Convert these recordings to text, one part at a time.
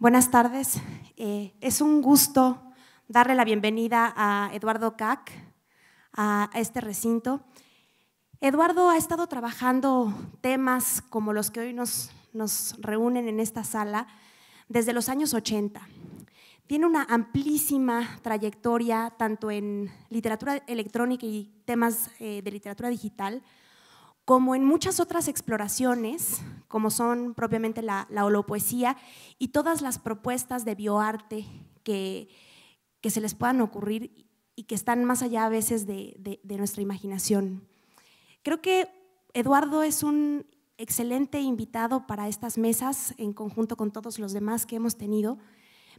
Buenas tardes. Eh, es un gusto darle la bienvenida a Eduardo Cac, a, este recinto. Eduardo ha estado trabajando temas como los que hoy nos, reúnen en esta sala desde los años 80. Tiene una amplísima trayectoria tanto en literatura electrónica y temas eh, de literatura digital, como en muchas otras exploraciones, como son propiamente la, holopoesía y todas las propuestas de bioarte que, que, se les puedan ocurrir y que están más allá a veces de, de nuestra imaginación. Creo que Eduardo es un excelente invitado para estas mesas en conjunto con todos los demás que hemos tenido,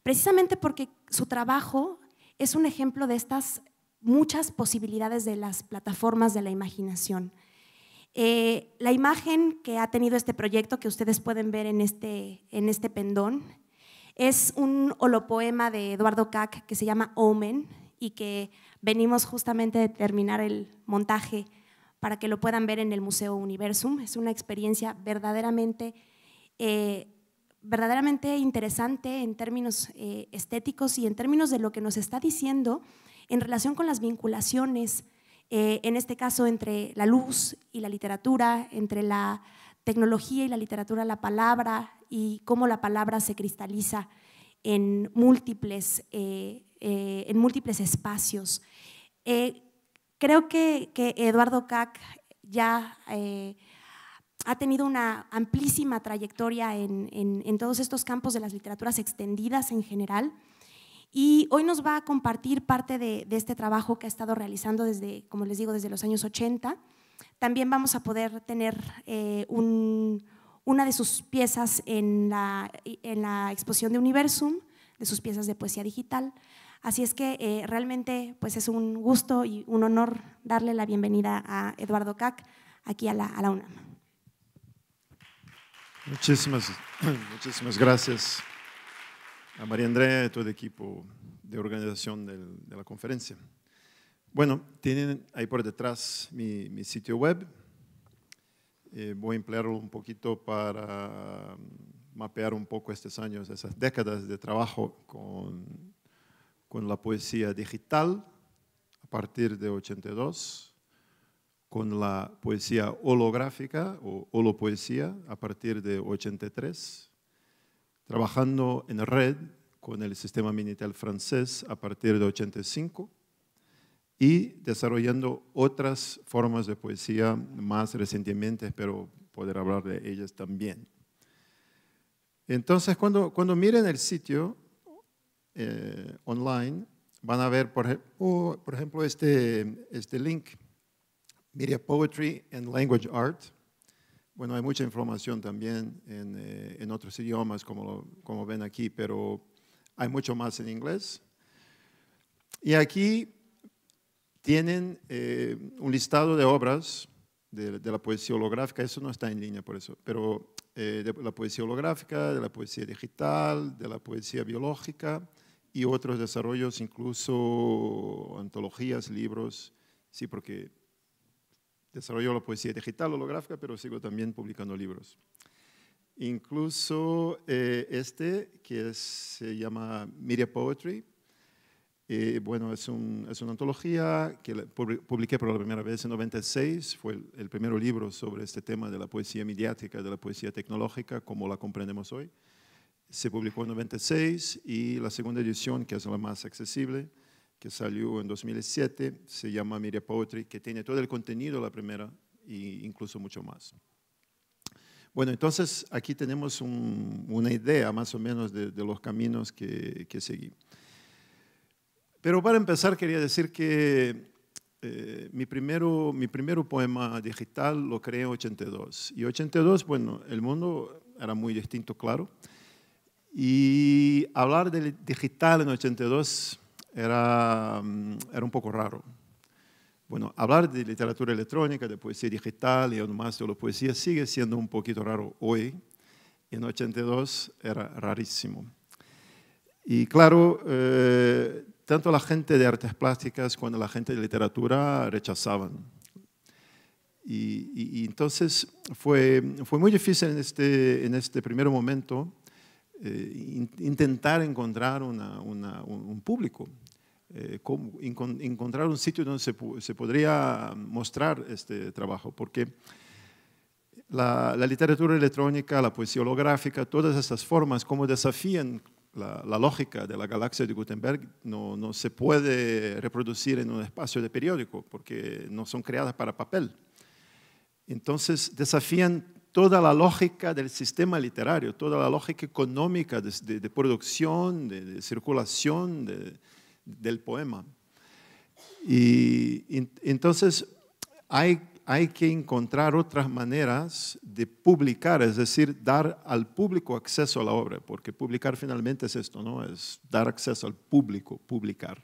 precisamente porque su trabajo es un ejemplo de estas muchas posibilidades de las plataformas de la imaginación. Eh, la imagen que ha tenido este proyecto, que ustedes pueden ver en este, en este pendón, es un holopoema de Eduardo Kac que se llama Omen y que venimos justamente de terminar el montaje para que lo puedan ver en el Museo Universum. Es una experiencia verdaderamente, eh, verdaderamente interesante en términos eh, estéticos y en términos de lo que nos está diciendo en relación con las vinculaciones eh, en este caso entre la luz y la literatura, entre la tecnología y la literatura, la palabra y cómo la palabra se cristaliza en múltiples, eh, eh, espacios. creo que, Eduardo Cac ya ha tenido una amplísima trayectoria en, todos estos campos de las literaturas extendidas en general. Y hoy nos va a compartir parte de, este trabajo que ha estado realizando desde, como les digo, desde los años 80. También vamos a poder tener eh, una de sus piezas en la, exposición de Universum, de sus piezas de poesía digital. Así es que eh, realmente pues es un gusto y un honor darle la bienvenida a Eduardo Cac aquí a la, a UNAM. Muchísimas, muchísimas gracias a María Andrea y todo el equipo de organización de la conferencia. Bueno, tienen ahí por detrás mi, mi sitio web. Eh, voy a emplearlo un poquito para um, mapear un poco estos años, esas décadas de trabajo con, con la poesía digital a partir de 82, con la poesía holográfica o holopoesía a partir de 83 trabajando en red con el sistema minitel francés a partir de 85 y desarrollando otras formas de poesía más recientemente, pero poder hablar de ellas también. Entonces, cuando, miren el sitio eh, online, van a ver, por, ejemplo, este, este link, Media Poetry and Language Art, bueno, hay mucha información también eh, en, otros idiomas, como, como ven aquí, pero hay mucho más en inglés. Y aquí tienen eh, un listado de obras de, la poesía holográfica, eso no está en línea por eso, pero eh, de la poesía holográfica, de la poesía digital, de la poesía biológica y otros desarrollos, incluso antologías, libros, sí, porque desarrolló la poesía digital, holográfica, pero sigo también publicando libros. Incluso eh, este, que se llama Media Poetry, eh, bueno, es, una antología que publiqué por la primera vez en 96, fue el, el, primer libro sobre este tema de la poesía mediática, de la poesía tecnológica, como la comprendemos hoy. Se publicó en 96 y la segunda edición, que es la más accesible, que salió en 2007, se llama Miria Poetry, que tiene todo el contenido la primera e incluso mucho más. Bueno, entonces aquí tenemos una idea más o menos de, los caminos que, que, seguí. Pero para empezar quería decir que eh, mi, primero, mi primero poema digital lo creé en 82. Y 82, bueno, el mundo era muy distinto, claro. Y hablar del digital en 82 era, mm, era un poco raro. Bueno, hablar de literatura electrónica, de poesía digital y aún más de la poesía sigue siendo un poquito raro hoy. En 82 era rarísimo. Y claro, eh, tanto la gente de artes plásticas como la gente de literatura rechazaban. Y, entonces fue, fue muy difícil en este, en este primer momento eh, intentar encontrar un, público. Eh, encontrar un sitio donde se, podría mostrar este trabajo, porque la, literatura electrónica, la poesía holográfica, todas esas formas como desafían la, lógica de la galaxia de Gutenberg, no, no, se puede reproducir en un espacio de periódico, porque no son creadas para papel. Entonces desafían toda la lógica del sistema literario, toda la lógica económica de, producción, de, de circulación, de, del poema. Y, entonces hay, hay que encontrar otras maneras de publicar, es decir, dar al público acceso a la obra, porque publicar finalmente es esto, ¿no? Es dar acceso al público, publicar.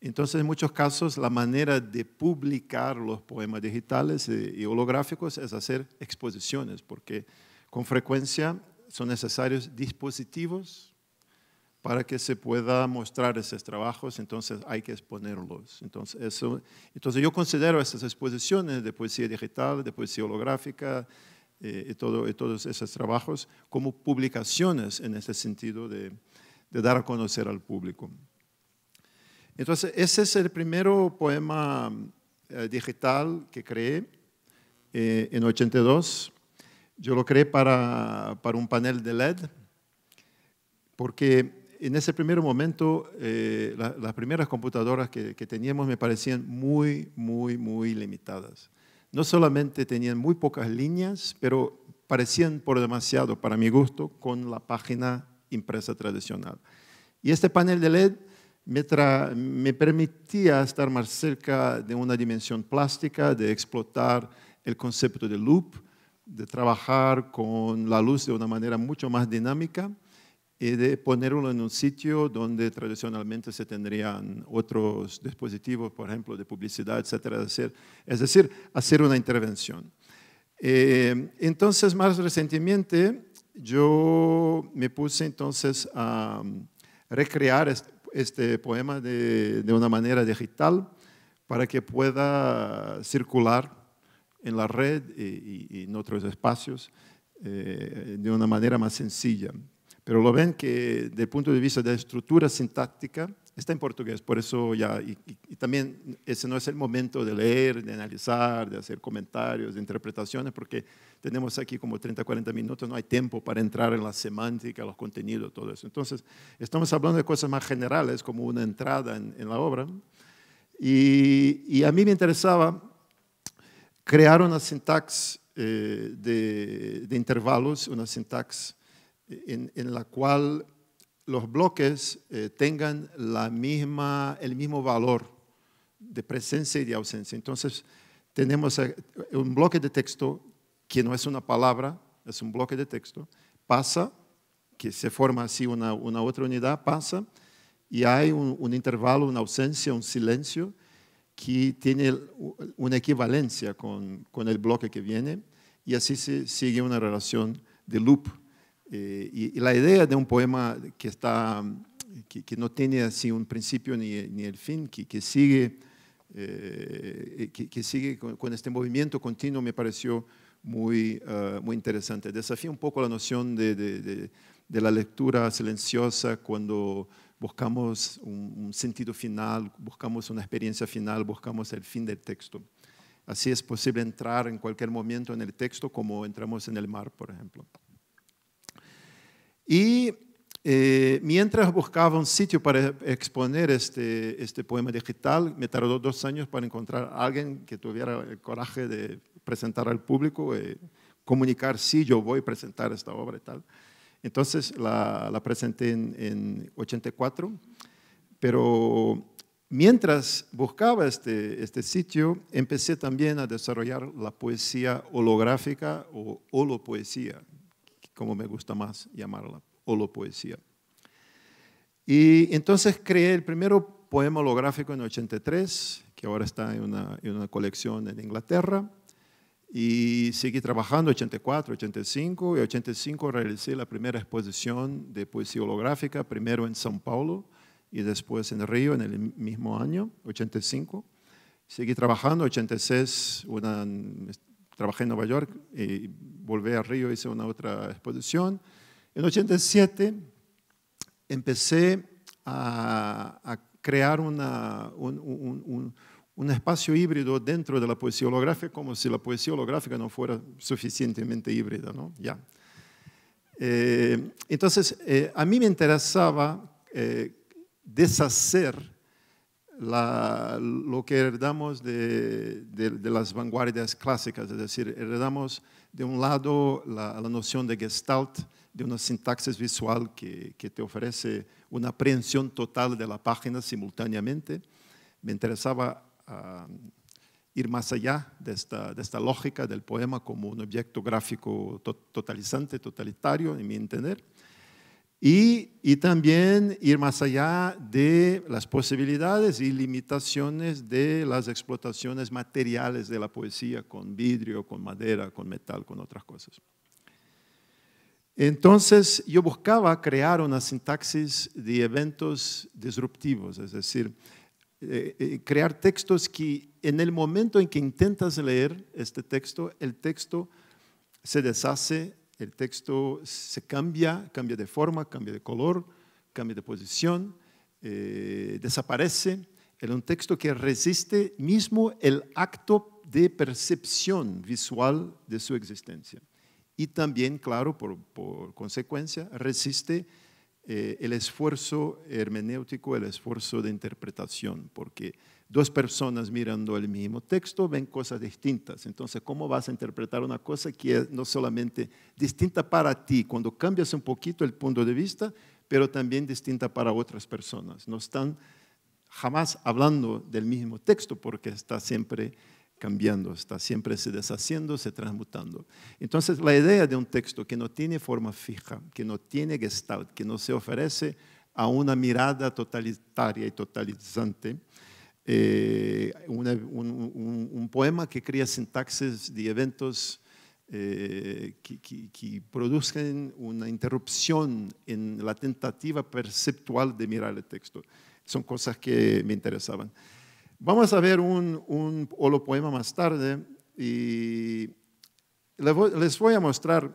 Entonces, en muchos casos, la manera de publicar los poemas digitales y holográficos es hacer exposiciones, porque con frecuencia son necesarios dispositivos para que se pueda mostrar esos trabajos, entonces hay que exponerlos. Entonces, eso, entonces yo considero esas exposiciones de poesía digital, de poesía holográfica eh, y, todo, todos esos trabajos como publicaciones en ese sentido de, dar a conocer al público. Entonces, ese es el primer poema eh, digital que creé eh, en 82. Yo lo creé para, para un panel de LED, porque en ese primer momento, eh, las primeras computadoras que, teníamos me parecían muy, muy, muy limitadas. No solamente tenían muy pocas líneas, pero parecían por demasiado, para mi gusto, con la página impresa tradicional. Y este panel de LED me permitía estar más cerca de una dimensión plástica, de explotar el concepto de loop, de trabajar con la luz de una manera mucho más dinámica y de ponerlo en un sitio donde tradicionalmente se tendrían otros dispositivos, por ejemplo, de publicidad, etcétera. Es decir, hacer una intervención. Eh, entonces, más recientemente, yo me puse entonces a um, recrear este, poema de, de, una manera digital para que pueda circular en la red y, en otros espacios eh, de una manera más sencilla. Pero lo ven que desde el punto de vista de la estructura sintáctica está en portugués, por eso ya, y, también ese no es el momento de leer, de analizar, de hacer comentarios, de interpretaciones, porque tenemos aquí como 30, 40 minutos, no hay tiempo para entrar en la semántica, los contenidos, todo eso. Entonces, estamos hablando de cosas más generales, como una entrada en, la obra, y, a mí me interesaba crear una sintaxis eh, de, de, intervalos, una sintaxis en, la cual los bloques eh, tengan la misma, el mismo valor de presencia y de ausencia. Entonces, tenemos eh, un bloque de texto que no es una palabra, es un bloque de texto, pasa, que se forma así una, una otra unidad, pasa, y hay un, un, intervalo, una ausencia, un silencio, que tiene una equivalencia con, con el bloque que viene, y así se sigue una relación de loop eh, y, la idea de un poema que, está, que, no tiene así un principio ni, ni el fin, que, que sigue, eh, que, sigue con, este movimiento continuo, me pareció muy, ah, muy interesante. Desafía un poco la noción de, de, la lectura silenciosa cuando buscamos un, sentido final, buscamos una experiencia final, buscamos el fin del texto. Así es posible entrar en cualquier momento en el texto como entramos en el mar, por ejemplo. Y eh, mientras buscaba un sitio para exponer este, este poema digital, me tardó dos años para encontrar a alguien que tuviera el coraje de presentar al público, eh, comunicar, si yo voy a presentar esta obra y tal. Entonces la, presenté en, en, 84, pero mientras buscaba este, este sitio, empecé también a desarrollar la poesía holográfica o holopoesía, como me gusta más llamarla, holopoesía. Y entonces creé el primer poema holográfico en 83, que ahora está en una, colección en Inglaterra, y seguí trabajando en 84, 85, y 85 realicé la primera exposición de poesía holográfica, primero en São Paulo y después en Río en el mismo año, 85. Seguí trabajando, 86, una trabajé en Nueva York y volví a Río, hice una otra exposición. En 87 empecé a, crear una, un, espacio híbrido dentro de la poesía holográfica, como si la poesía holográfica no fuera suficientemente híbrida. ¿no? Ya. Eh, entonces, eh, a mí me interesaba eh, deshacer lo que heredamos de, las vanguardias clásicas, es decir, heredamos de un lado la, noción de gestalt, de una sintaxis visual que, te ofrece una aprehensión total de la página simultáneamente. Me interesaba ah, ir más allá de esta, lógica del poema como un objeto gráfico totalizante, totalitario, en mi entender y, y, también ir más allá de las posibilidades y limitaciones de las explotaciones materiales de la poesía con vidrio, con madera, con metal, con otras cosas. Entonces yo buscaba crear una sintaxis de eventos disruptivos, es decir, eh, eh, crear textos que en el momento en que intentas leer este texto, el texto se deshace el texto se cambia, cambia de forma, cambia de color, cambia de posición, eh, desaparece. es un texto que resiste mismo el acto de percepción visual de su existencia. Y también, claro, por, consecuencia, resiste eh, el esfuerzo hermenéutico, el esfuerzo de interpretación, porque dos personas mirando el mismo texto ven cosas distintas. Entonces, ¿cómo vas a interpretar una cosa que es no solamente distinta para ti cuando cambias un poquito el punto de vista, pero también distinta para otras personas? No están jamás hablando del mismo texto porque está siempre cambiando, está siempre se deshaciendo, se transmutando. Entonces, la idea de un texto que no tiene forma fija, que no tiene gestalt, que no se ofrece a una mirada totalitaria y totalizante, eh, un, poema que crea sintaxis de eventos eh, que, que, una interrupción en la tentativa perceptual de mirar el texto. Son cosas que me interesaban. Vamos a ver un, un poema más tarde y les voy a mostrar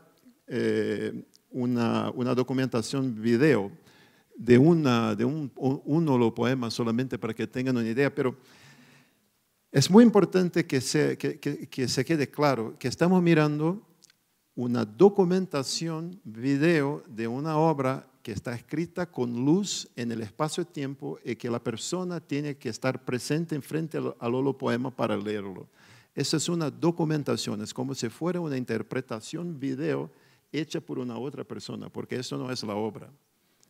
eh, una, una documentación video de, un, uno los solamente para que tengan una idea, pero es muy importante que se, se quede claro que estamos mirando una documentación, video de una obra que está escrita con luz en el espacio-tiempo y que la persona tiene que estar presente enfrente al poema para leerlo. Esa es una documentación, es como si fuera una interpretación video hecha por una otra persona, porque eso no es la obra.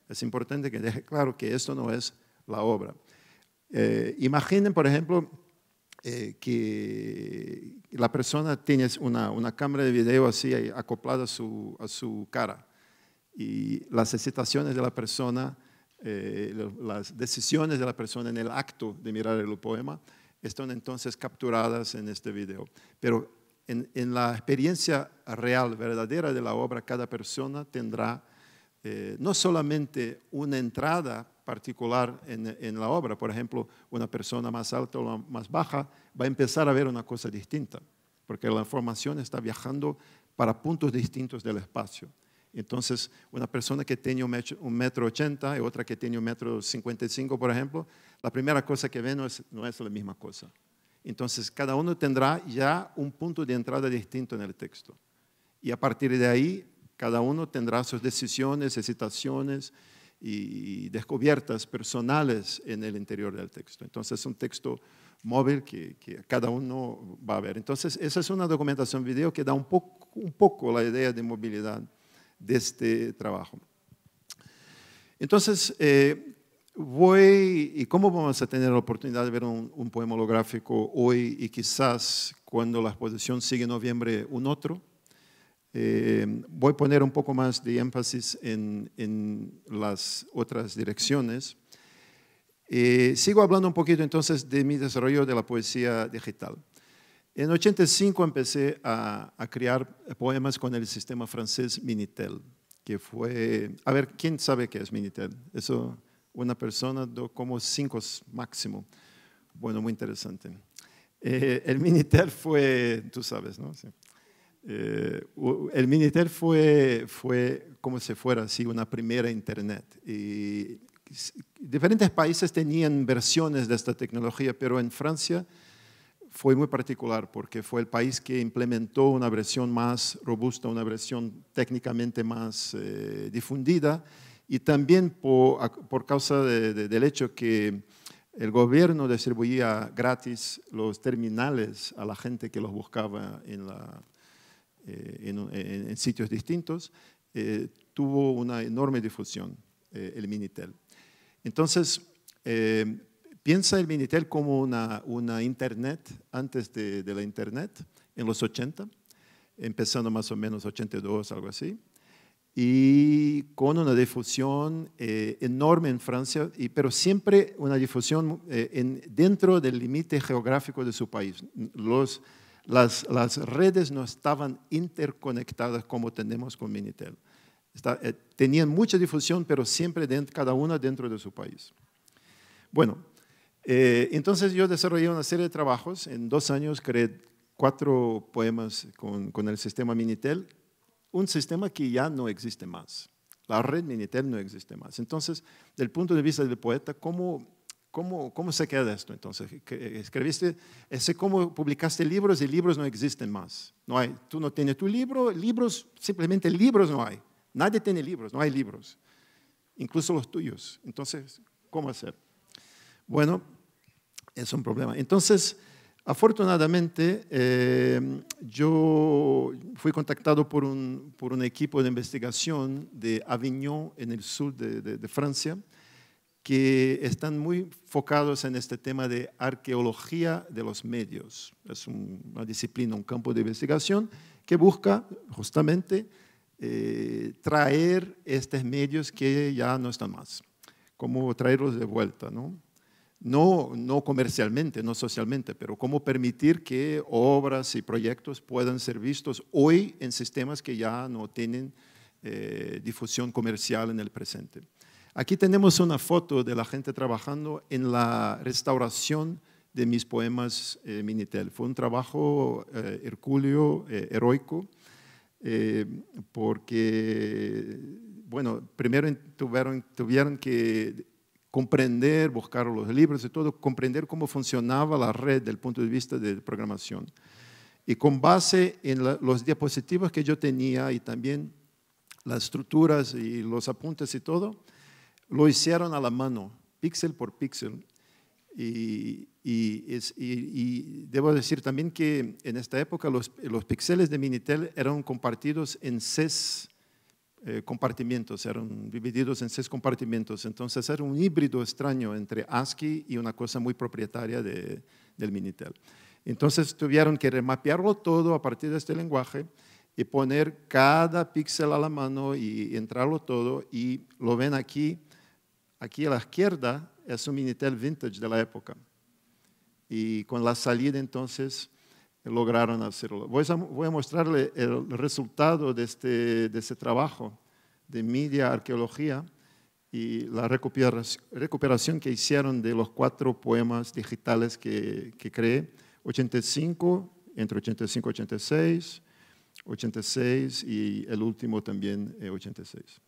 Es importante que deje claro que esto no es la obra. Eh, imaginen, por ejemplo, eh, que la persona tiene una, una, cámara de video así acoplada a su, a su cara y las excitaciones de la persona, eh, las decisiones de la persona en el acto de mirar el poema están entonces capturadas en este video. Pero en la experiencia real, verdadera de la obra, cada persona tendrá eh, no solamente una entrada particular en, la obra, por ejemplo, una persona más alta o más baja va a empezar a ver una cosa distinta, porque la información está viajando para puntos distintos del espacio. Entonces, una persona que tiene un metro ochenta y otra que tiene un metro cincuenta y cinco, por ejemplo, la primera cosa que ve no es la misma cosa. Entonces, cada uno tendrá ya un punto de entrada distinto en el texto. Y a partir de ahí, cada uno tendrá sus decisiones, citaciones y descubiertas personales en el interior del texto. Entonces es un texto móvil que, cada uno va a ver. Entonces esa es una documentación video que da un poco, la idea de movilidad de este trabajo. Entonces, eh, voy, ¿y cómo vamos a tener la oportunidad de ver un, un poema holográfico hoy y quizás cuando la exposición sigue en noviembre un otro? Eh, voy a poner un poco más de énfasis en, las otras direcciones. Eh, sigo hablando un poquito entonces de mi desarrollo de la poesía digital. En 85 empecé a, crear poemas con el sistema francés Minitel, que fue, a ver, ¿quién sabe qué es Minitel? Eso, una persona, como cinco máximo. Bueno, muy interesante. Eh, el Minitel fue, tú sabes, ¿no? Sí. Eh, el Minitel fue, fue como si fuera así una primera Internet. Y diferentes países tenían versiones de esta tecnología, pero en Francia fue muy particular porque fue el país que implementó una versión más robusta, una versión técnicamente más eh, difundida y también por, por causa del hecho que el gobierno distribuía gratis los terminales a la gente que los buscaba en la, eh, en, sitios distintos, eh, tuvo una enorme difusión eh, el Minitel. Entonces, piensa el Minitel como una, una Internet, antes de, la Internet, en los 80, empezando más o menos 82, algo así, y con una difusión enorme en Francia, y, pero siempre una difusión en, dentro del límite geográfico de su país. Los las, redes no estaban interconectadas como tenemos con Minitel. Eh, tenían mucha difusión, pero siempre dentro, cada una dentro de su país. Bueno, eh, entonces yo desarrollé una serie de trabajos. En dos años creé cuatro poemas con, el sistema Minitel, un sistema que ya no existe más. La red Minitel no existe más. Entonces, del punto de vista del poeta, ¿cómo ¿Cómo, ¿Cómo se queda esto entonces? Escribiste, sé cómo publicaste libros y libros no existen más. No hay, tú no tienes tu libro, libros, simplemente libros no hay. Nadie tiene libros, no hay libros, incluso los tuyos. Entonces, ¿cómo hacer? Bueno, es un problema. Entonces, afortunadamente, eh, yo fui contactado por un, por un, equipo de investigación de Avignon, en el sur de Francia, que están muy focados en este tema de arqueología de los medios. Es una disciplina, un campo de investigación que busca justamente eh, traer estos medios que ya no están más, cómo traerlos de vuelta, ¿no? No, comercialmente, no socialmente, pero cómo permitir que obras y proyectos puedan ser vistos hoy en sistemas que ya no tienen eh, difusión comercial en el presente. Aquí tenemos una foto de la gente trabajando en la restauración de mis poemas eh, Minitel. Fue un trabajo eh, hercúleo, eh, heroico, porque, bueno, primero tuvieron, que comprender, buscar los libros y todo, comprender cómo funcionaba la red desde el punto de vista de programación. Y con base en los diapositivas que yo tenía y también las estructuras y los apuntes y todo, lo hicieron a la mano, píxel por píxel. Y, debo decir también que en esta época los, los píxeles de Minitel eran compartidos en seis eh, compartimientos, eran divididos en seis compartimientos. Entonces era un híbrido extraño entre ASCII y una cosa muy propietaria de, del Minitel. Entonces tuvieron que remapearlo todo a partir de este lenguaje y poner cada píxel a la mano y entrarlo todo. Y lo ven aquí, Aquí a la izquierda es un Minitel vintage de la época. Y con la salida entonces lograron hacerlo. Voy a, voy mostrarle el resultado de este, de este trabajo de media arqueología y la recuperación que hicieron de los cuatro poemas digitales que, creé, 85, entre 85 y 86, 86 y el último también 86. Eh,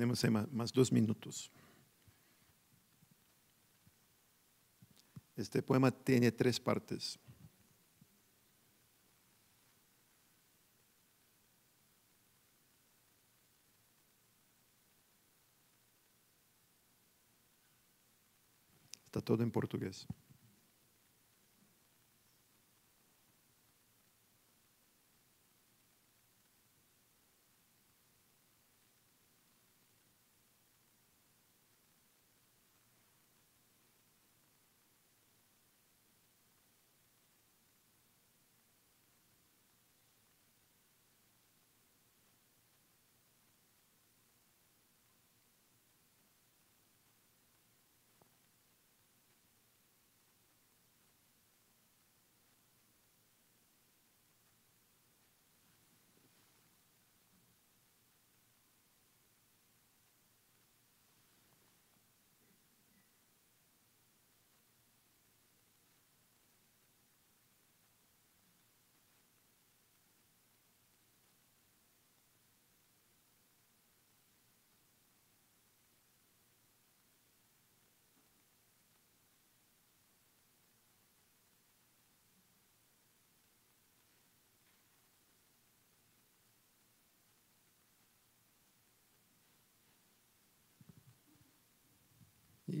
Tenemos más dos minutos. Este poema tiene tres partes. Está todo en portugués.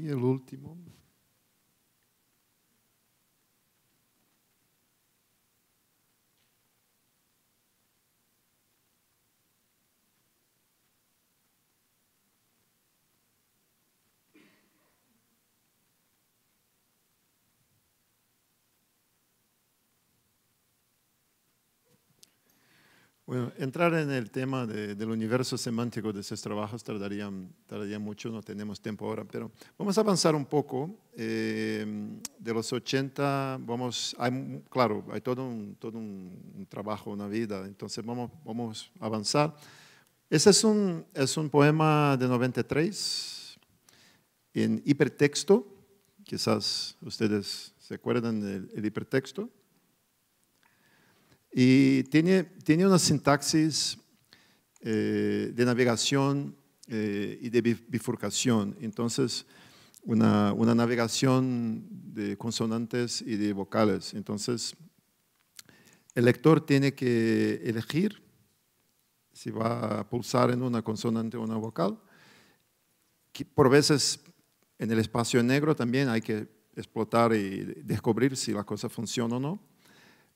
è l'ultimo. Bueno, entrar en el tema del universo semántico de esos trabajos tardaría, tardaría, mucho, no tenemos tiempo ahora, pero vamos a avanzar un poco. Eh, de los 80, vamos, claro, hay todo un, todo un, trabajo, una vida, entonces vamos, vamos a avanzar. Ese es un, es un poema de 93 en hipertexto, quizás ustedes se acuerdan del hipertexto. Y tiene, tiene una sintaxis eh, de navegación eh, y de bifurcación. Entonces, una, navegación de consonantes y de vocales. Entonces, el lector tiene que elegir si va a pulsar en una consonante o una vocal. por veces en el espacio negro también hay que explotar y descubrir si la cosa funciona o no.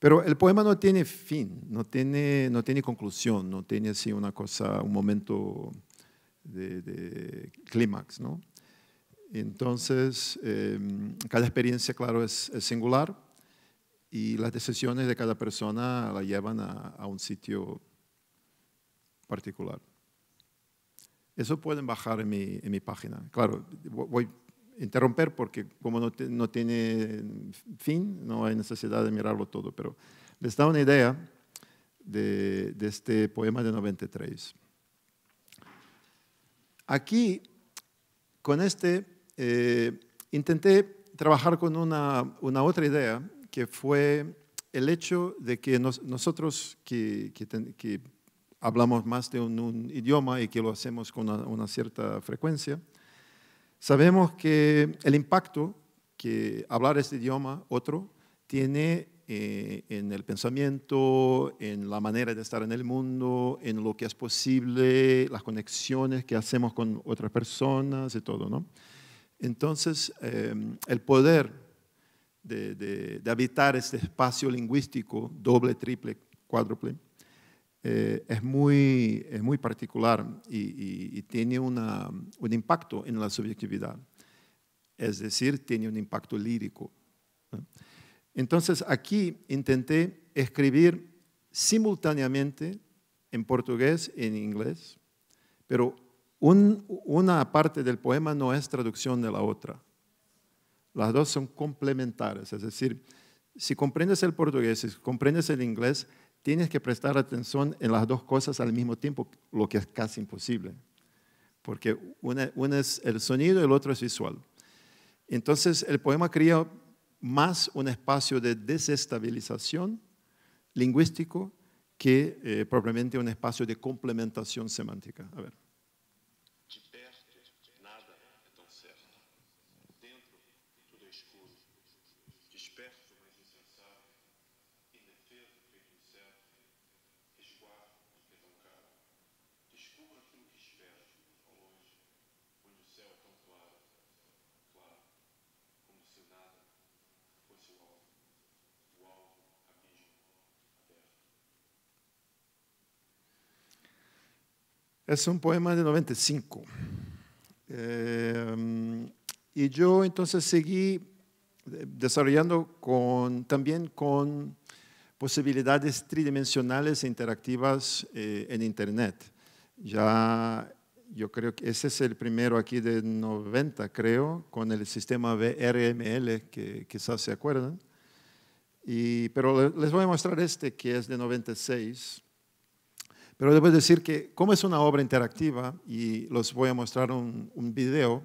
Pero el poema no tiene fin, no tiene, no tiene conclusión, no tiene así una cosa, un momento de, clímax, ¿no? Entonces, em, cada experiencia, claro, es, singular y las decisiones de cada persona la llevan a, un sitio particular. Eso pueden bajar en mi, en mi página. Claro, voy interromper porque como no, no, tiene fin, no hay necesidad de mirarlo todo, pero les da una idea de, de este poema de 93. Aquí, con este, eh, intenté trabajar con una, una, otra idea que fue el hecho de que nosotros que, que, hablamos más de un, idioma y que lo hacemos con una cierta frecuencia, Sabemos que el impacto que hablar este idioma, otro, tiene eh, en el pensamiento, en la manera de estar en el mundo, en lo que es posible, las conexiones que hacemos con otras personas y todo, ¿no? Entonces, em, el poder de, de, habitar este espacio lingüístico, doble, triple, cuádruple, eh, es, muy, particular y, tiene un impacto en la subjetividad. Es decir, tiene un impacto lírico. Entonces, aquí intenté escribir simultáneamente en portugués y en inglés, pero una parte del poema no es traducción de la otra. Las dos son complementarias, es decir, si comprendes el portugués, si comprendes el inglés, tienes que prestar atención en las dos cosas al mismo tiempo, lo que es casi imposible, porque una, es el sonido y el otro es visual. Entonces el poema crea más un espacio de desestabilización lingüístico que eh, probablemente un espacio de complementación semántica. A ver. Nada Dentro, escuro. Es un poema de 95. Eh, y yo entonces seguí eh, desarrollando con, también con posibilidades tridimensionales e interactivas eh, en Internet. Ya yo creo que ese es el primero aquí de 90, creo, con el sistema VRML, que quizás se acuerdan. pero les voy a mostrar este que es de 96. Pero a decir que como es una obra interactiva y les voy a mostrar un, video,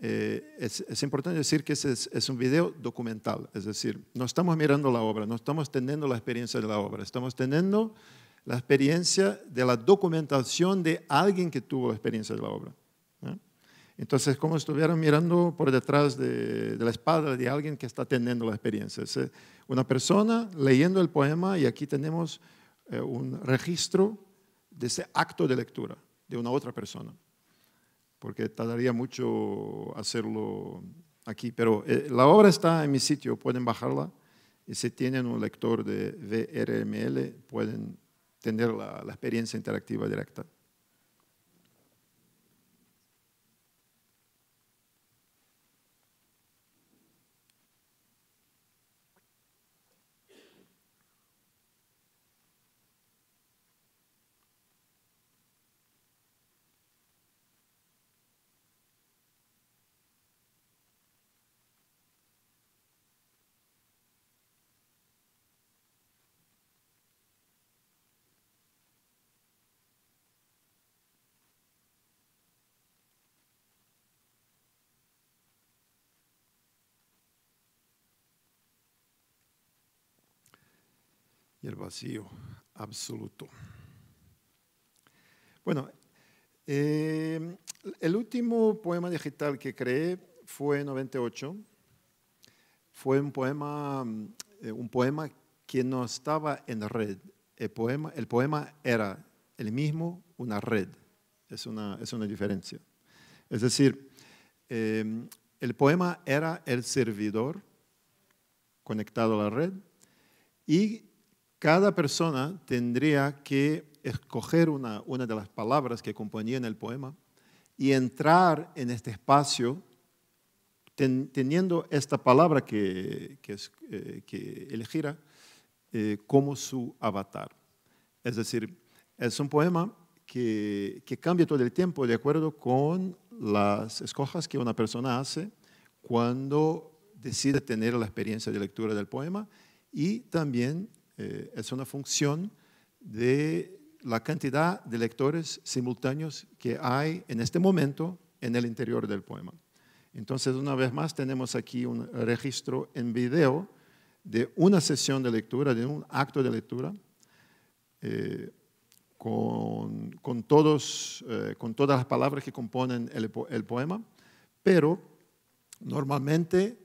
eh, es, importante decir que ese es, un video documental, es decir, no estamos mirando la obra, no estamos teniendo la experiencia de la obra, estamos teniendo la experiencia de la documentación de alguien que tuvo la experiencia de la obra. Entonces, como estuvieran mirando por detrás de, la espada de alguien que está teniendo la experiencia. Es eh, una persona leyendo el poema y aquí tenemos eh, un registro de ese acto de lectura de una otra persona, porque tardaría mucho hacerlo aquí, pero eh, la obra está en mi sitio, pueden bajarla y si tienen un lector de VRML pueden tener la, experiencia interactiva directa. vacío absoluto. Bueno, eh, el último poema digital que creé fue en 98. Fue un poema, eh, un poema que no estaba en red. El poema, era el mismo, una red. Es una, es una diferencia. Es decir, em, el poema era el servidor conectado a la red y cada persona tendría que escoger una, de las palabras que componían el poema y entrar en este espacio teniendo esta palabra que, que, eh, eh, como su avatar. Es decir, es un poema que, cambia todo el tiempo de acuerdo con las escojas que una persona hace cuando decide tener la experiencia de lectura del poema y también eh, es una función de la cantidad de lectores simultáneos que hay en este momento en el interior del poema. Entonces, una vez más, tenemos aquí un registro en video de una sesión de lectura, de un acto de lectura, eh, con, todos, eh, con todas las palabras que componen el, poema, pero normalmente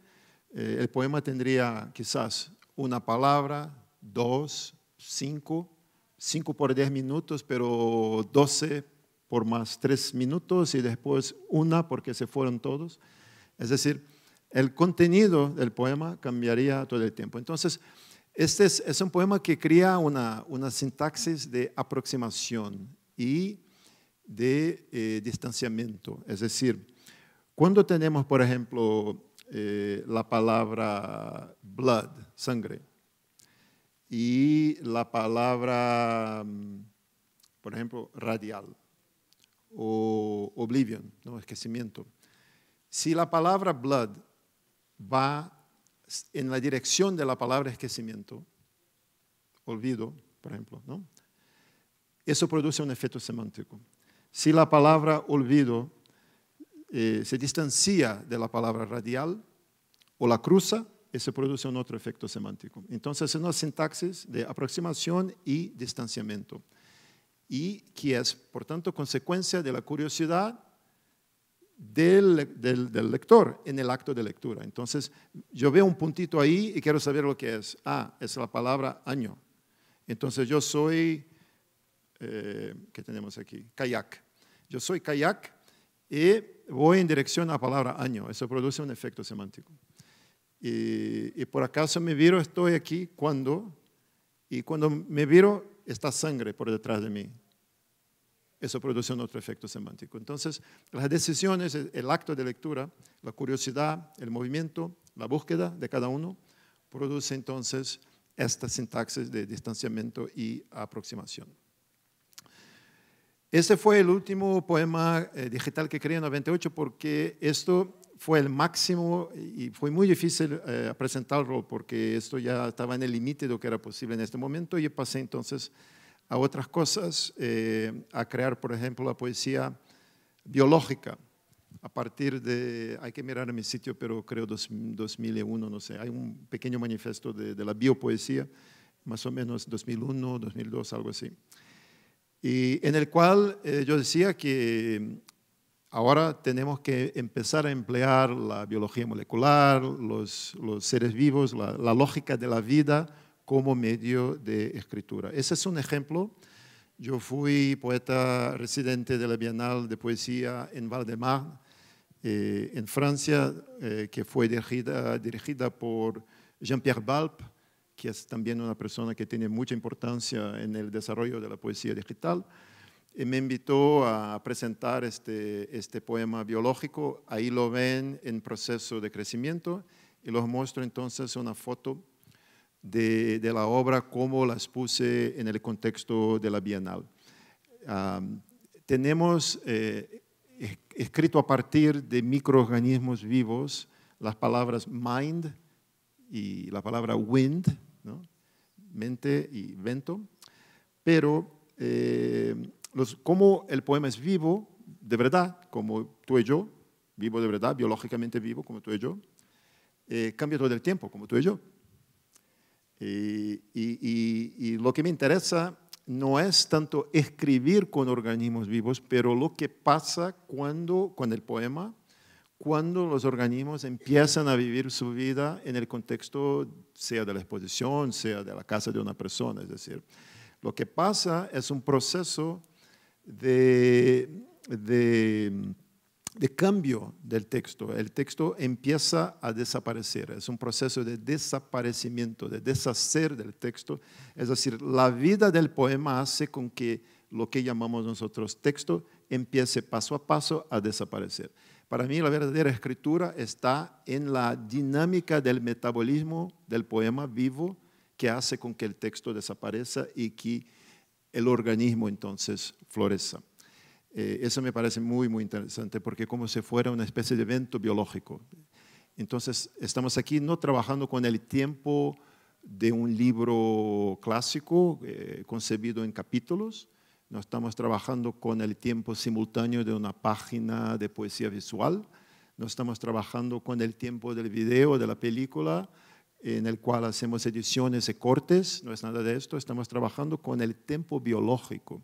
el poema tendría quizás una palabra, dos, cinco, cinco por diez minutos, pero 12 por más tres minutos y después una porque se fueron todos. Es decir, el contenido del poema cambiaría todo el tiempo. Entonces, este es, un poema que crea una, una sintaxis de aproximación y de eh, distanciamiento. Es decir, cuando tenemos, por ejemplo, eh, la palabra blood, sangre, y la palabra, mm, por ejemplo, radial o oblivion, no esquecimiento. Si la palabra blood va en la dirección de la palabra esquecimiento, olvido, por ejemplo, ¿no? eso produce un efecto semántico. Si la palabra olvido eh, se distancia de la palabra radial o la cruza, se produce un otro efecto semántico. Entonces, es una sintaxis de aproximación y distanciamiento, y que es, por tanto, consecuencia de la curiosidad del, lector en el acto de lectura. Entonces, yo veo un puntito ahí y quiero saber lo que es. Ah, es la palabra año. Entonces, yo soy, eh, ¿qué tenemos aquí? Kayak. Yo soy kayak y voy en dirección a la palabra año. Eso produce un efecto semántico. Y, por acaso me viro, estoy aquí cuando, y cuando me viro, está sangre por detrás de mí. Eso produce un otro efecto semántico. Entonces, las decisiones, el acto de lectura, la curiosidad, el movimiento, la búsqueda de cada uno, produce entonces esta sintaxis de distanciamiento y aproximación. Este fue el último poema eh, digital que creé en 98 porque esto fue el máximo y fue muy difícil eh, presentarlo porque esto ya estaba en el límite de lo que era posible en este momento y pasé entonces a otras cosas, eh, a crear, por ejemplo, la poesía biológica. A partir de, hay que mirar en mi sitio, pero creo 2001, no sé, hay un pequeño manifiesto de, la biopoesía, más o menos 2001, 2002, algo así y en el cual eh, yo decía que Ahora tenemos que empezar a emplear la biología molecular, los, seres vivos, la, lógica de la vida como medio de escritura. Ese es un ejemplo. Yo fui poeta residente de la Bienal de Poesía en Valdemar, eh, en Francia, eh, que fue dirigida, dirigida por Jean-Pierre Balp, que es también una persona que tiene mucha importancia en el desarrollo de la poesía digital me invitó a presentar este, este poema biológico. Ahí lo ven en proceso de crecimiento y los muestro entonces una foto de, de la obra, como las puse en el contexto de la Bienal. tenemos eh, escrito a partir de microorganismos vivos las palabras mind y la palabra wind, ¿no? mente y vento, pero eh, como cómo el poema es vivo, de verdad, como tú y yo, vivo de verdad, biológicamente vivo, como tú y yo, eh, cambia todo el tiempo, como tú y yo. Y, y, lo que me interesa no es tanto escribir con organismos vivos, pero lo que pasa cuando, con el poema, cuando los organismos empiezan a vivir su vida en el contexto, sea de la exposición, sea de la casa de una persona. Es decir, lo que pasa es un proceso de, de, cambio del texto. El texto empieza a desaparecer, es un proceso de desaparecimiento, de deshacer del texto. Es decir, la vida del poema hace con que lo que llamamos nosotros texto empiece paso a paso a desaparecer. Para mí la verdadera escritura está en la dinámica del metabolismo del poema vivo que hace con que el texto desaparezca y que el organismo entonces florece. Eh, eso me parece muy, muy interesante porque como si fuera una especie de evento biológico. Entonces, estamos aquí no trabajando con el tiempo de un libro clásico eh, concebido en capítulos, no estamos trabajando con el tiempo simultáneo de una página de poesía visual, no estamos trabajando con el tiempo del video, de la película, en el cual hacemos ediciones y cortes, no es nada de esto, estamos trabajando con el tiempo biológico,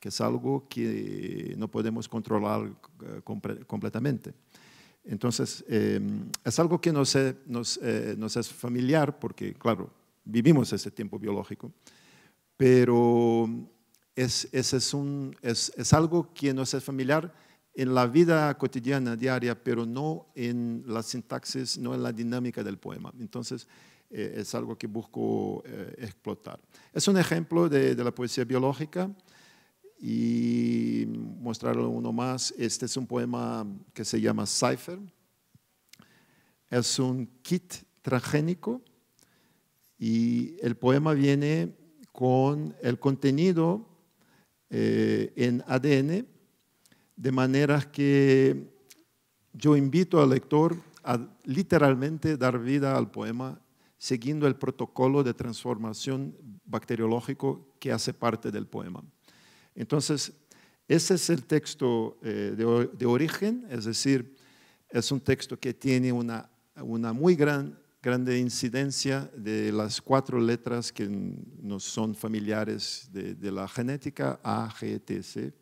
que es algo que no podemos controlar eh, completamente. Entonces, em, es algo que eh, eh, nos, es familiar porque, claro, vivimos ese tiempo biológico, pero es, es, un, es, algo que nos es familiar en la vida cotidiana, diaria, pero no en la sintaxis, no en la dinámica del poema. Entonces, eh, es algo que busco eh, explotar. Es un ejemplo de, la poesía biológica y mostrar uno más. Este es un poema que se llama Cipher. Es un kit transgénico y el poema viene con el contenido eh, en ADN de manera que yo invito al lector a literalmente dar vida al poema siguiendo el protocolo de transformación bacteriológico que hace parte del poema. Entonces, ese es el texto eh, de, origen, es decir, es un texto que tiene una, muy gran, grande incidencia de las cuatro letras que nos son familiares de, de la genética A, G, T, C.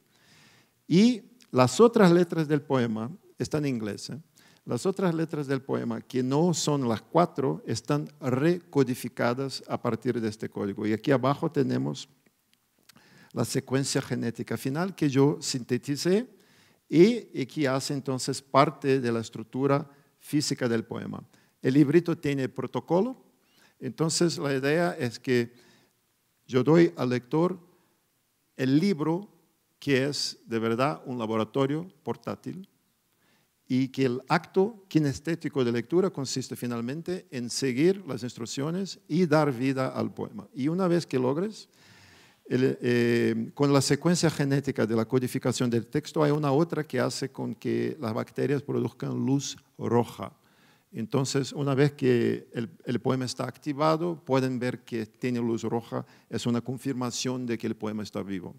Y las otras letras del poema están en inglés. ¿eh? Las otras letras del poema, que no son las cuatro, están recodificadas a partir de este código. Y aquí abajo tenemos la secuencia genética final que yo sinteticé y, y que hace entonces parte de la estructura física del poema. El librito tiene protocolo, entonces la idea es que yo doy al lector el libro que es de verdad un laboratorio portátil y que el acto kinestético de lectura consiste finalmente en seguir las instrucciones y dar vida al poema. Y una vez que logres, eh, con la secuencia genética de la codificación del texto hay una otra que hace con que las bacterias produzcan luz roja. Entonces, una vez que el, poema está activado, pueden ver que tiene luz roja, es una confirmación de que el poema está vivo.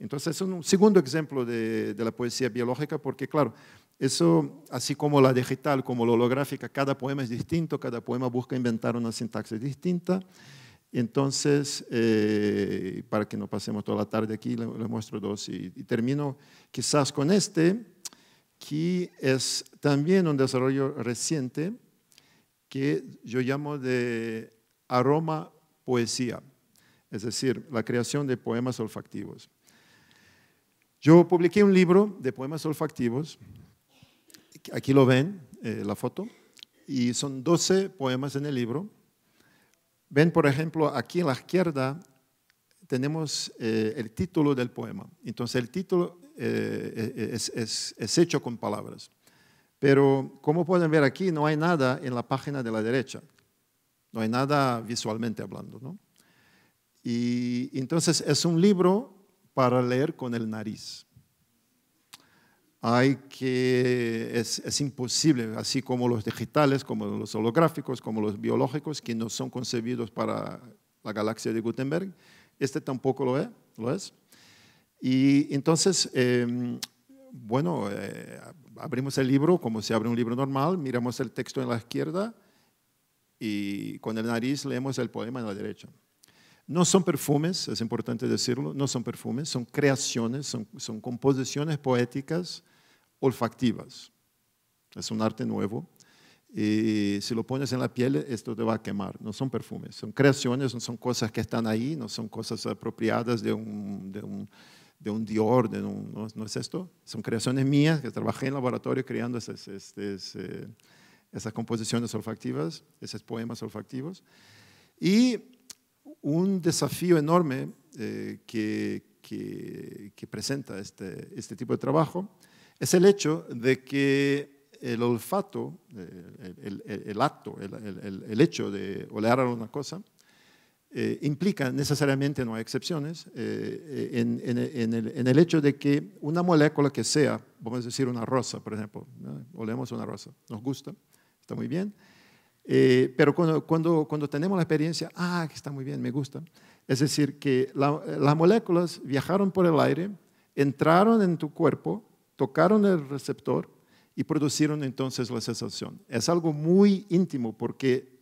Entonces, es un segundo ejemplo de, la poesía biológica, porque claro, eso, así como la digital, como la holográfica, cada poema es distinto, cada poema busca inventar una sintaxis distinta. Entonces, eh, para que no pasemos toda la tarde aquí, les, muestro dos y, termino quizás con este, que es también un desarrollo reciente que yo llamo de aroma poesía, es decir, la creación de poemas olfactivos. Yo publiqué un libro de poemas olfactivos, aquí lo ven, eh, la foto, y son 12 poemas en el libro. Ven, por ejemplo, aquí en la izquierda tenemos eh, el título del poema. Entonces, el título eh, es, hecho con palabras. Pero, como pueden ver aquí, no hay nada en la página de la derecha. No hay nada visualmente hablando. Y entonces es un libro para leer con el nariz. Hay que, es, imposible, así como los digitales, como los holográficos, como los biológicos, que no son concebidos para la galaxia de Gutenberg, este tampoco lo es. Lo es. Y entonces, em, bueno, eh, abrimos el libro como se abre un libro normal, miramos el texto en la izquierda y con el nariz leemos el poema en la derecha. No son perfumes, es importante decirlo, no son perfumes, son creaciones, son, composiciones poéticas olfactivas. Es un arte nuevo. Y si lo pones en la piel, esto te va a quemar. No son perfumes, son creaciones, no son cosas que están ahí, no son cosas apropiadas de un, de un, de un Dior, no, es esto. Son creaciones mías que trabajé en laboratorio creando esas, este, esas composiciones olfactivas, esos poemas olfactivos. Y un desafío enorme eh, que, presenta este, este, tipo de trabajo es el hecho de que el olfato, el, acto, el, hecho de olear una cosa, eh, implica necesariamente, no hay excepciones, eh, en, el, hecho de que una molécula que sea, vamos a decir una rosa, por ejemplo, ¿no? una rosa, nos gusta, está muy bien, eh, pero cuando, cuando, cuando, tenemos la experiencia, ah, que está muy bien, me gusta. Es decir, que las moléculas viajaron por el aire, entraron en tu cuerpo, tocaron el receptor y producieron entonces la sensación. Es algo muy íntimo porque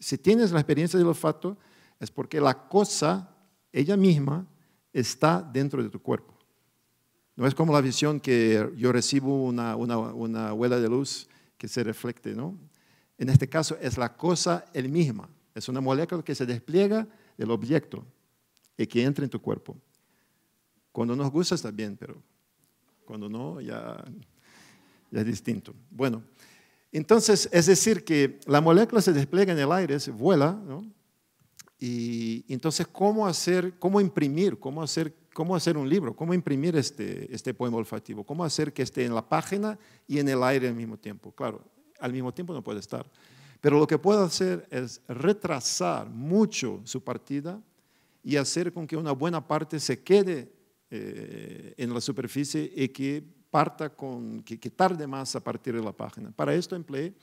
si tienes la experiencia del olfato, es porque la cosa, ella misma, está dentro de tu cuerpo. No es como la visión que yo recibo una, una, huela de luz que se refleje, ¿no? En este caso es la cosa el misma. Es una molécula que se despliega del objeto y que entra en tu cuerpo. Cuando nos gusta está bien, pero cuando no ya, es distinto. Bueno, entonces es decir que la molécula se despliega en el aire, se vuela, ¿no? Y entonces, ¿cómo hacer, cómo imprimir, cómo hacer, cómo hacer un libro, cómo imprimir este, este poema olfativo, cómo hacer que esté en la página y en el aire al mismo tiempo? Claro, al mismo tiempo no puede estar. Pero lo que puede hacer es retrasar mucho su partida y hacer con que una buena parte se quede eh, en la superficie y que parta con, que, tarde más a partir de la página. Para esto empleé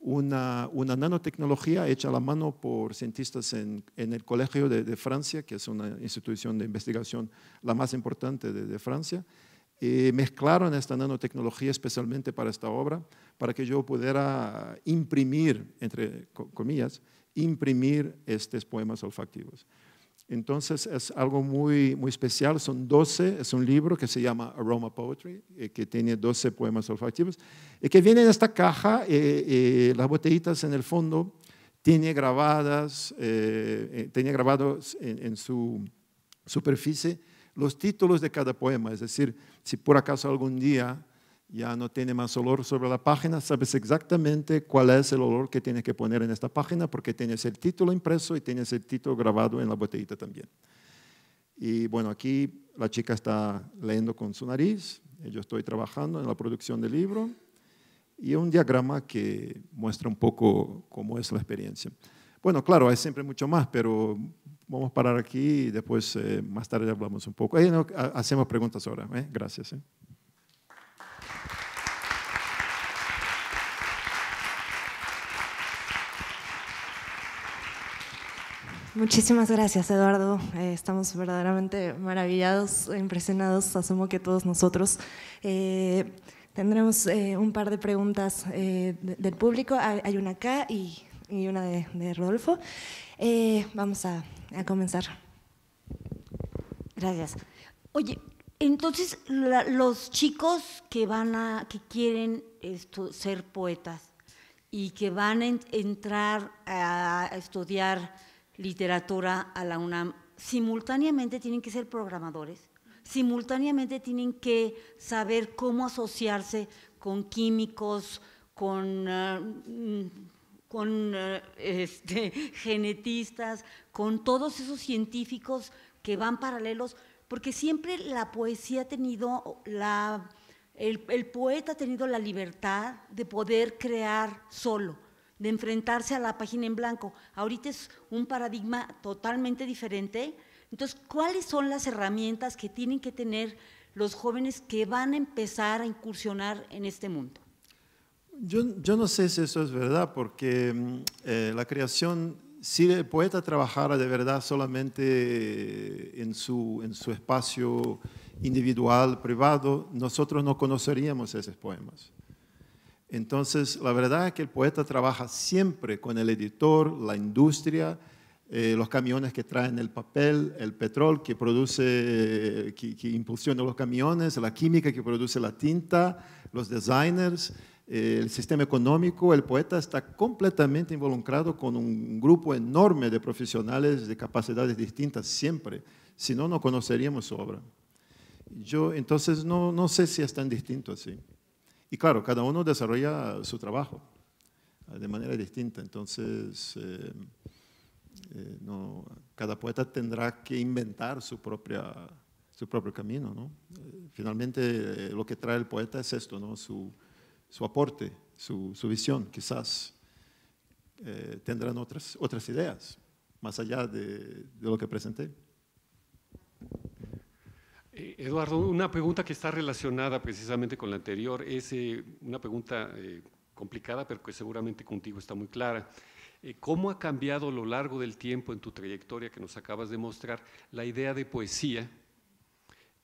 una, una nanotecnología hecha a la mano por cientistas en, en el Colegio de, Francia, que es una institución de investigación la más importante de, de Francia. Y mezclaron esta nanotecnología especialmente para esta obra para que yo pudiera imprimir, entre comillas, imprimir estos poemas olfactivos. Entonces es algo muy, muy especial, son 12, es un libro que se llama Aroma Poetry, eh, que tiene 12 poemas olfactivos, y que viene en esta caja, eh, eh, las botellitas en el fondo, tiene grabadas, tenía grabados en, su superficie los títulos de cada poema, es decir, si por acaso algún día ya no tiene más olor sobre la página, sabes exactamente cuál es el olor que tienes que poner en esta página porque tienes el título impreso y tienes el título grabado en la botellita también. Y bueno, aquí la chica está leyendo con su nariz, yo estoy trabajando en la producción del libro y un diagrama que muestra un poco cómo es la experiencia. Bueno, claro, hay siempre mucho más, pero vamos a parar aquí y después eh, más tarde hablamos un poco. hacemos preguntas ahora. ¿eh? gracias. ¿eh? Muchísimas gracias, Eduardo. Eh, estamos verdaderamente maravillados, e impresionados, asumo que todos nosotros. Eh, tendremos eh, un par de preguntas del público. Hay una acá y, una de, Rodolfo. vamos a, comenzar. Gracias. Oye, entonces los chicos que van a, que quieren ser poetas y que van a entrar a estudiar literatura a la UNAM, simultáneamente tienen que ser programadores, simultáneamente tienen que saber cómo asociarse con químicos, con, eh, mm, con eh, este, genetistas, con todos esos científicos que van paralelos, porque siempre la poesía ha tenido la... el poeta ha tenido la libertad de poder crear solo de enfrentarse a la página en blanco. Ahorita es un paradigma totalmente diferente. Entonces, ¿cuáles son las herramientas que tienen que tener los jóvenes que van a empezar a incursionar en este mundo? Yo, no sé si eso es verdad, porque mm, eh, la creación, si el poeta trabajara de verdad solamente en su, en su espacio individual, privado, nosotros no conoceríamos esos poemas. Entonces, la verdad es que el poeta trabaja siempre con el editor, la industria, eh, los camiones que traen el papel, el petróleo que produce, eh, que, que, impulsiona los camiones, la química que produce la tinta, los designers, eh, el sistema económico. El poeta está completamente involucrado con un grupo enorme de profesionales de capacidades distintas siempre, si no, no conoceríamos su obra. Yo entonces no, no sé si es tan distinto así. Y claro, cada uno desarrolla su trabajo ah, de manera distinta, entonces eh, eh, cada poeta tendrá que inventar su, propio camino. Eh, finalmente lo que trae el poeta es esto, su, aporte, su, su visión, quizás tendrán otras, otras ideas más allá de lo que presenté. Eh, Eduardo, una pregunta que está relacionada precisamente con la anterior, es eh, una pregunta eh, complicada, pero que seguramente contigo está muy clara. ¿Cómo ha cambiado a lo largo del tiempo en tu trayectoria que nos acabas de mostrar la idea de poesía?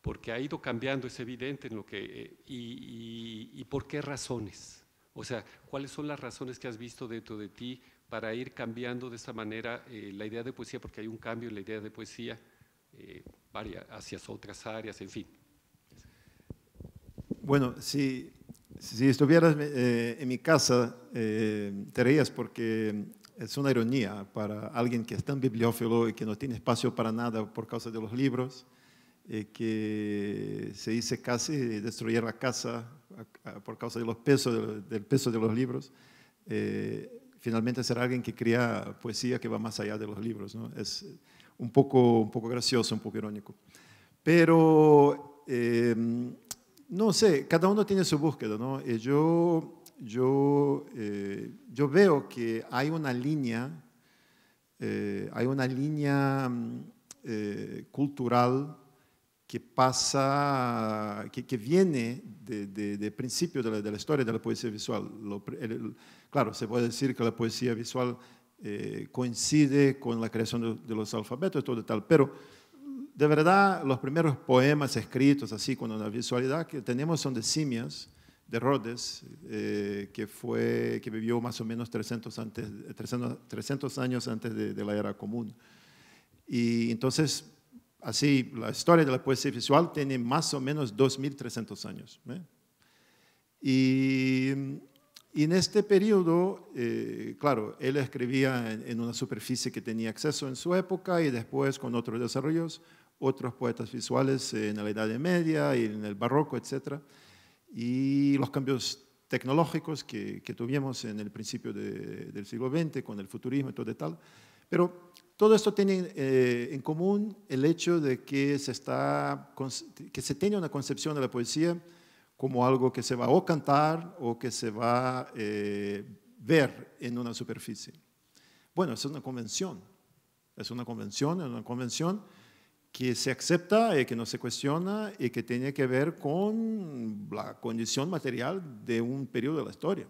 Porque ha ido cambiando, es evidente en lo que... Y, por qué razones? O sea, ¿cuáles son las razones que has visto dentro de ti para ir cambiando de esa manera la idea de poesía, porque hay un cambio en la idea de poesía, eh, varias, hacia otras áreas, en fin. Bueno, si, si estuvieras eh, en mi casa, eh, te reías porque es una ironía para alguien que es tan bibliófilo y que no tiene espacio para nada por causa de los libros, eh, que se dice casi destruir la casa por causa de los pesos, del peso de los libros. finalmente ser alguien que crea poesía que va más allá de los libros. ¿no? un poco, un poco gracioso, un poco irónico. Pero, eh, no sé, cada uno tiene su búsqueda, ¿no? Eh, yo, yo, eh, yo veo que hay una línea, hay una línea mm, cultural que pasa, que, viene de, principio de la, historia de la poesía visual. claro, se puede decir que la poesía visual eh, coincide con la creación de, los alfabetos, todo tal. Pero mm, de verdad, los primeros poemas escritos así con una visualidad que tenemos son de simias, de Rhodes, eh, que, fue, que vivió más o menos 300, antes, 300, años antes de, la era común. Y entonces, así, la historia de la poesía visual tiene más o menos 2.300 años. ¿eh? Y mm, y en este periodo, eh, claro, él escribía en, una superficie que tenía acceso en su época y después con otros desarrollos, otros poetas visuales eh, en la Edad Media y en el Barroco, etc. Y los cambios tecnológicos que, tuvimos en el principio del siglo XX con el futurismo y todo y tal. Pero todo esto tiene eh, en común el hecho de que se, está, que se tiene una concepción de la poesía como algo que se va a cantar o que se va a eh, ver en una superficie. Bueno, es una convención, es una convención, es una convención que se acepta y que no se cuestiona y que tiene que ver con la condición material de un periodo de la historia.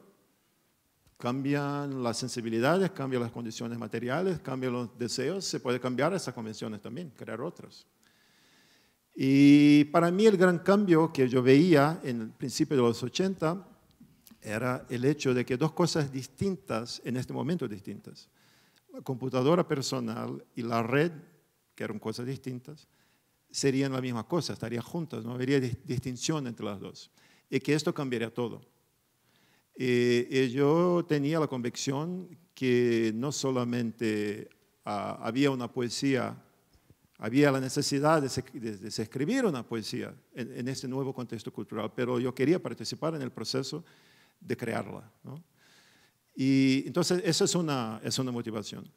Cambian las sensibilidades, cambian las condiciones materiales, cambian los deseos, se puede cambiar esas convenciones también, crear otras. Y para mí el gran cambio que yo veía en el principio de los 80 era el hecho de que dos cosas distintas, en este momento distintas, la computadora personal y la red, que eran cosas distintas, serían la misma cosa, estarían juntas, no habría distinción entre las dos. Y que esto cambiaría todo. Y, yo tenía la convicción que no solamente ah, había una poesía había la necesidad de, escribir una poesía en, este nuevo contexto cultural, pero yo quería participar en el proceso de crearla. Y entonces esa es una, es una motivación.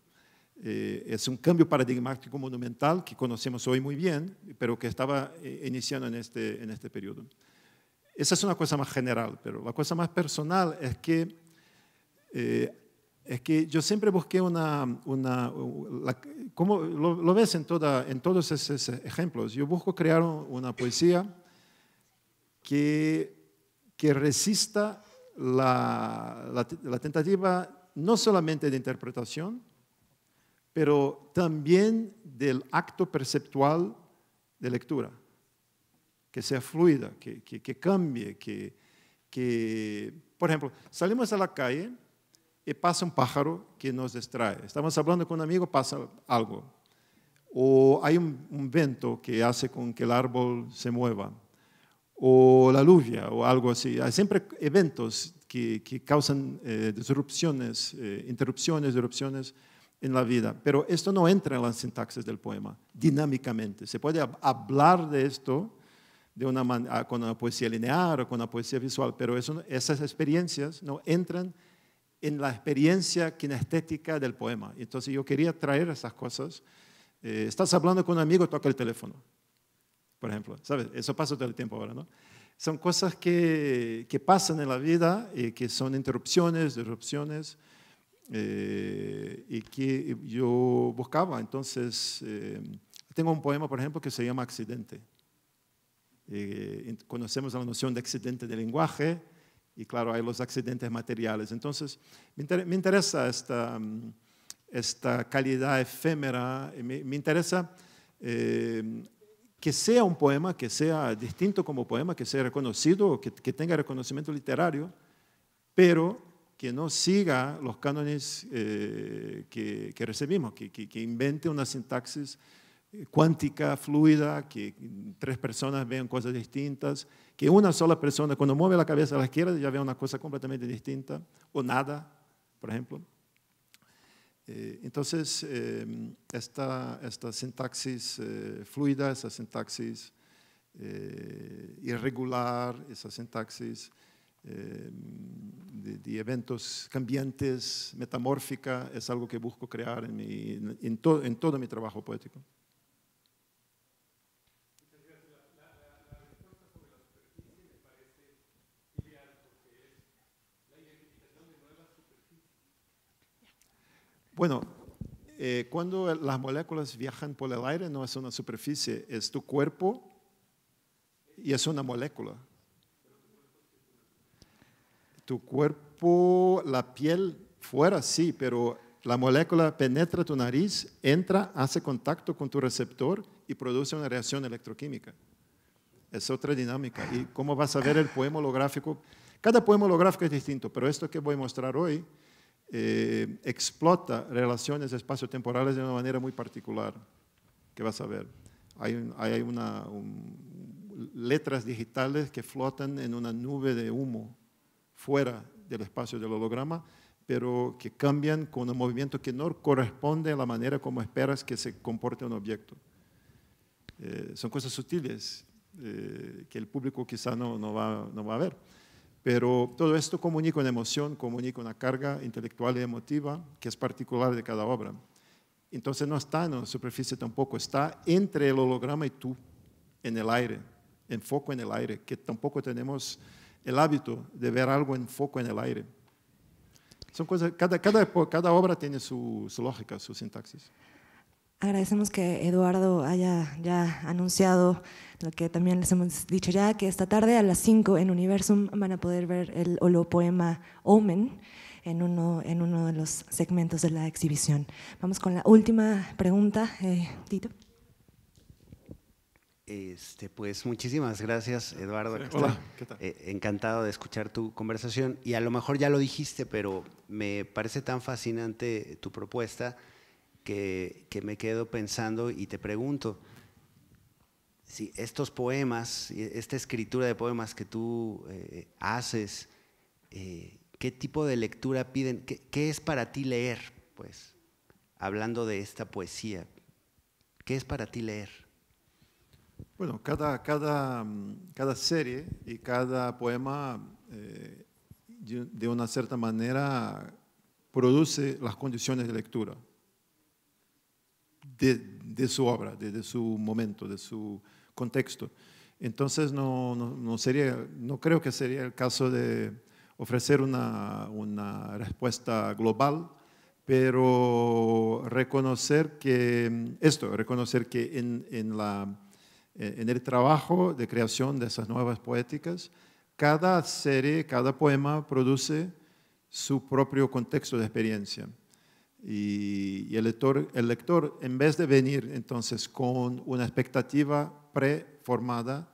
Eh, es un cambio paradigmático monumental que conocemos hoy muy bien, pero que estaba eh, iniciando en este, en este periodo. Esa es una cosa más general, pero la cosa más personal es que eh, es que yo siempre busqué una, una como lo, ves en, toda, en todos esos ejemplos, yo busco crear una poesía que, que resista la, la, tentativa no solamente de interpretación, pero también del acto perceptual de lectura, que sea fluida, que, que, que cambie, que, que, por ejemplo, salimos a la calle, y pasa un pájaro que nos distrae. Estamos hablando con un amigo, pasa algo. O hay un, viento que hace con que el árbol se mueva. O la lluvia o algo así. Hay siempre eventos que, causan eh, disrupciones, eh, interrupciones, en la vida. Pero esto no entra en las sintaxis del poema, dinámicamente. Se puede hablar de esto de una ah, con una poesía lineal o con una poesía visual, pero esas experiencias no entran en la experiencia kinestética del poema. Entonces yo quería traer esas cosas. Eh, estás hablando con un amigo, toca el teléfono, por ejemplo. ¿Sabes? Eso pasa todo el tiempo ahora, ¿no? Son cosas que, que pasan en la vida y eh, que son interrupciones, disrupciones, eh, y que yo buscaba. Entonces, tengo un poema, por ejemplo, que se llama Accidente. conocemos la noción de accidente de lenguaje, y claro, hay los accidentes materiales. Entonces, me, interesa esta, mm, esta calidad efémera, me, interesa eh, que sea un poema, que sea distinto como poema, que sea reconocido, que, que tenga reconocimiento literario, pero que no siga los cánones eh, que, recibimos, que, que, invente una sintaxis cuántica, fluida, que tres personas vean cosas distintas, que una sola persona cuando mueve la cabeza a la izquierda ya ve una cosa completamente distinta, o nada, por ejemplo. Eh, entonces, eh, esta, esta, sintaxis eh, fluida, esa sintaxis irregular, esa sintaxis de, eventos cambiantes, metamórfica, es algo que busco crear en todo mi trabajo poético. Bueno, eh, cuando las moléculas viajan por el aire no es una superficie, es tu cuerpo y es una molécula. Tu cuerpo, la piel fuera sí, pero la molécula penetra tu nariz, entra, hace contacto con tu receptor y produce una reacción electroquímica. Es otra dinámica. Y cómo vas a ver el poema holográfico, cada poema holográfico es distinto, pero esto que voy a mostrar hoy eh, explota relaciones espacio-temporales de una manera muy particular, que vas a ver. Hay, una, letras digitales que flotan en una nube de humo fuera del espacio del holograma, pero que cambian con un movimiento que no corresponde a la manera como esperas que se comporte un objeto. Eh, son cosas sutiles eh, que el público quizá no va a ver. Pero todo esto comunica una emoción, comunica una carga intelectual y emotiva que es particular de cada obra. Entonces no está en la superficie tampoco, está entre el holograma y tú, en el aire, en foco en el aire, que tampoco tenemos el hábito de ver algo en foco en el aire. Son cosas, cada, cada, obra tiene su, su lógica, su sintaxis. Agradecemos que Eduardo haya ya anunciado lo que también les hemos dicho ya que esta tarde a las 5 en Universum van a poder ver el holopoema Omen en uno, en uno de los segmentos de la exhibición. Vamos con la última pregunta, eh, Tito. Este, pues muchísimas gracias, Eduardo. Eh, encantado de escuchar tu conversación y a lo mejor ya lo dijiste, pero me parece tan fascinante tu propuesta que, que me quedo pensando y te pregunto, estos poemas, esta escritura de poemas que tú eh, haces, eh, ¿qué tipo de lectura piden? ¿Qué, es para ti leer? Pues, hablando de esta poesía, ¿qué es para ti leer? Bueno, cada, cada, mm, serie y cada poema eh, de una cierta manera produce las condiciones de lectura de, su obra, de su momento, de su contexto. Entonces, no, no, sería, no creo que sería el caso de ofrecer una, una respuesta global, pero reconocer que esto, reconocer que en, en, la, en el trabajo de creación de esas nuevas poéticas, cada serie, cada poema produce su propio contexto de experiencia. Y, el, lector, el lector, en vez de venir entonces con una expectativa preformada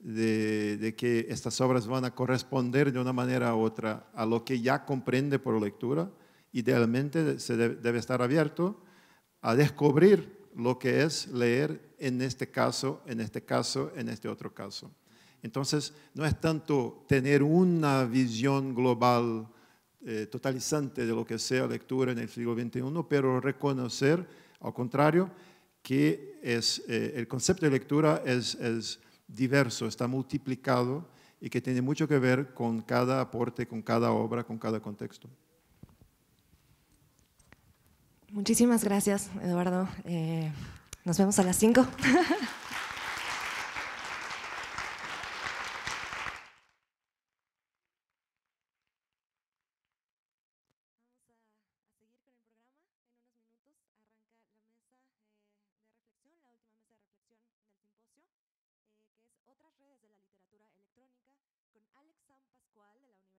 de, que estas obras van a corresponder de una manera u otra a lo que ya comprende por lectura. Idealmente se debe, estar abierto a descubrir lo que es leer en este caso, en este caso, en este otro caso. Entonces, no es tanto tener una visión global eh, totalizante de lo que sea lectura en el siglo XXI, pero reconocer, al contrario, que es, eh, el concepto de lectura es, diverso, está multiplicado y que tiene mucho que ver con cada aporte, con cada obra, con cada contexto. Muchísimas gracias, Eduardo. Eh, nos vemos a las 5. Alex San Pascual de la Universidad